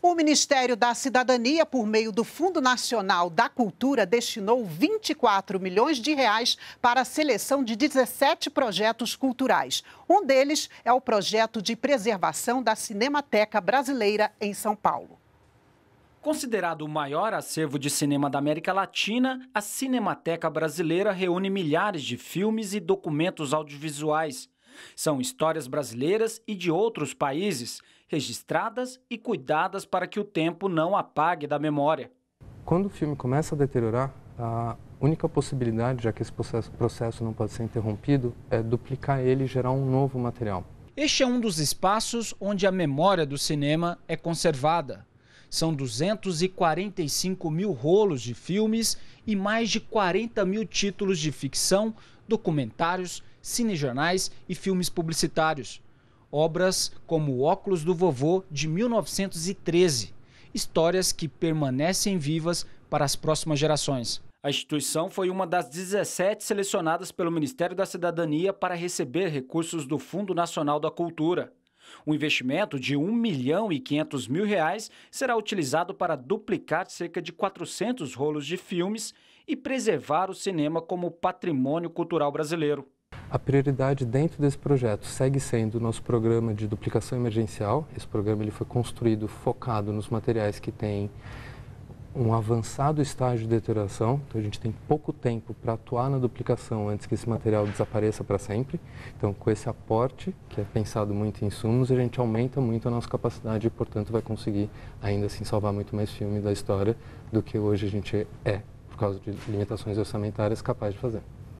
O Ministério da Cidadania, por meio do Fundo Nacional da Cultura, destinou 24 milhões de reais para a seleção de 17 projetos culturais. Um deles é o projeto de preservação da Cinemateca Brasileira em São Paulo. Considerado o maior acervo de cinema da América Latina, a Cinemateca Brasileira reúne milhares de filmes e documentos audiovisuais são histórias brasileiras e de outros países, registradas e cuidadas para que o tempo não apague da memória. Quando o filme começa a deteriorar, a única possibilidade, já que esse processo, processo não pode ser interrompido, é duplicar ele e gerar um novo material. Este é um dos espaços onde a memória do cinema é conservada. São 245 mil rolos de filmes e mais de 40 mil títulos de ficção documentários, cinejornais e filmes publicitários. Obras como O Óculos do Vovô, de 1913. Histórias que permanecem vivas para as próximas gerações. A instituição foi uma das 17 selecionadas pelo Ministério da Cidadania para receber recursos do Fundo Nacional da Cultura. O investimento de 1 milhão e 500 mil reais será utilizado para duplicar cerca de 400 rolos de filmes e preservar o cinema como patrimônio cultural brasileiro. A prioridade dentro desse projeto segue sendo o nosso programa de duplicação emergencial. Esse programa ele foi construído focado nos materiais que têm um avançado estágio de deterioração, então a gente tem pouco tempo para atuar na duplicação antes que esse material desapareça para sempre. Então, com esse aporte, que é pensado muito em insumos, a gente aumenta muito a nossa capacidade e, portanto, vai conseguir ainda assim salvar muito mais filme da história do que hoje a gente é, por causa de limitações orçamentárias, capaz de fazer.